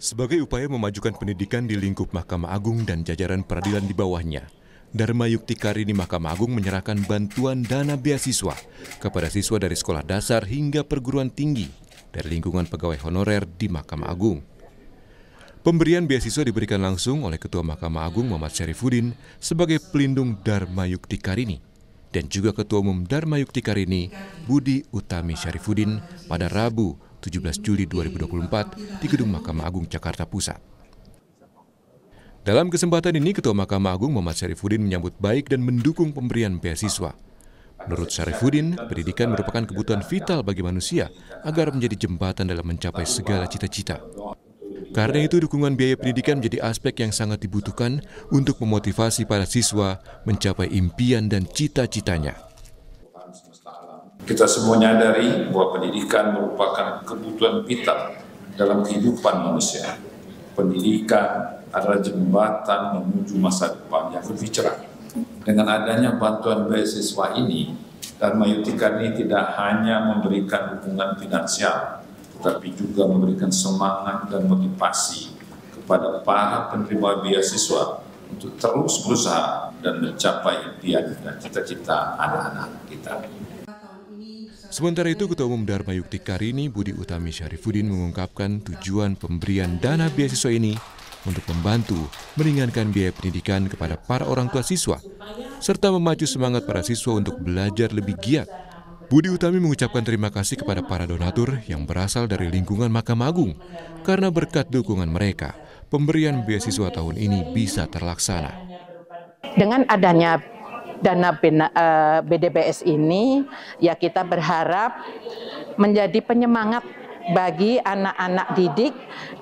Sebagai upaya memajukan pendidikan di lingkup Mahkamah Agung dan jajaran peradilan di bawahnya, Dharma Yukti Karini Mahkamah Agung menyerahkan bantuan dana beasiswa kepada siswa dari sekolah dasar hingga perguruan tinggi dari lingkungan pegawai honorer di Mahkamah Agung. Pemberian beasiswa diberikan langsung oleh Ketua Mahkamah Agung Muhammad Syarifuddin sebagai pelindung Dharma Yukti Karini dan juga Ketua Umum Dharma Yukti Karini Budi Utami Syarifuddin pada Rabu 17 Juli 2024 di Gedung Mahkamah Agung Jakarta Pusat. Dalam kesempatan ini, Ketua Mahkamah Agung Muhammad Syarifuddin menyambut baik dan mendukung pemberian beasiswa. Menurut Syarifuddin, pendidikan merupakan kebutuhan vital bagi manusia agar menjadi jembatan dalam mencapai segala cita-cita. Karena itu, dukungan biaya pendidikan menjadi aspek yang sangat dibutuhkan untuk memotivasi para siswa mencapai impian dan cita-citanya. Kita semua menyadari bahwa pendidikan merupakan kebutuhan vital dalam kehidupan manusia. Pendidikan adalah jembatan menuju masa depan yang lebih cerah. Dengan adanya bantuan beasiswa ini, Dharma Yutika ini tidak hanya memberikan dukungan finansial, tetapi juga memberikan semangat dan motivasi kepada para penerima beasiswa untuk terus berusaha dan mencapai impian dan cita-cita anak-anak kita. Sementara itu, Ketua Umum Dharma Yukti Karini Budi Utami Syarifudin mengungkapkan tujuan pemberian dana beasiswa ini untuk membantu meringankan biaya pendidikan kepada para orang tua siswa, serta memacu semangat para siswa untuk belajar lebih giat. Budi Utami mengucapkan terima kasih kepada para donatur yang berasal dari lingkungan Mahkamah Agung karena berkat dukungan mereka, pemberian beasiswa tahun ini bisa terlaksana. Dengan adanya dana BDBS eh, ini ya kita berharap menjadi penyemangat bagi anak-anak didik,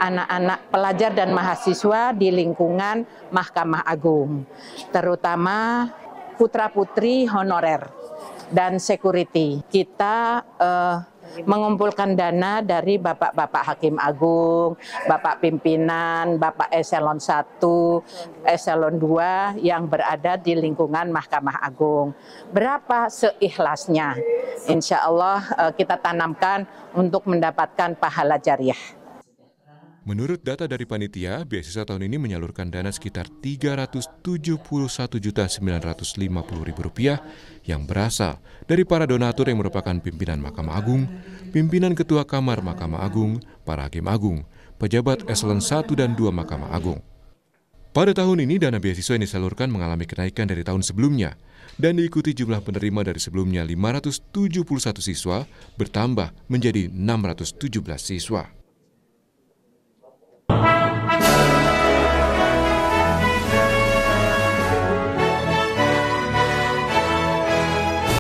anak-anak pelajar dan mahasiswa di lingkungan Mahkamah Agung, terutama putra-putri honorer dan security. Kita uh, mengumpulkan dana dari bapak-bapak hakim agung, bapak pimpinan, bapak eselon 1, eselon 2 yang berada di lingkungan Mahkamah Agung. Berapa seikhlasnya? Insya Allah eh, kita tanamkan untuk mendapatkan pahala jariah. Menurut data dari panitia, beasiswa tahun ini menyalurkan dana sekitar Rp371.950.000 yang berasal dari para donatur yang merupakan pimpinan Mahkamah Agung, pimpinan Ketua Kamar Mahkamah Agung, para Hakim Agung, pejabat eselon 1 dan 2 Mahkamah Agung. Pada tahun ini, dana beasiswa yang disalurkan mengalami kenaikan dari tahun sebelumnya dan diikuti jumlah penerima dari sebelumnya 571 siswa bertambah menjadi 617 siswa.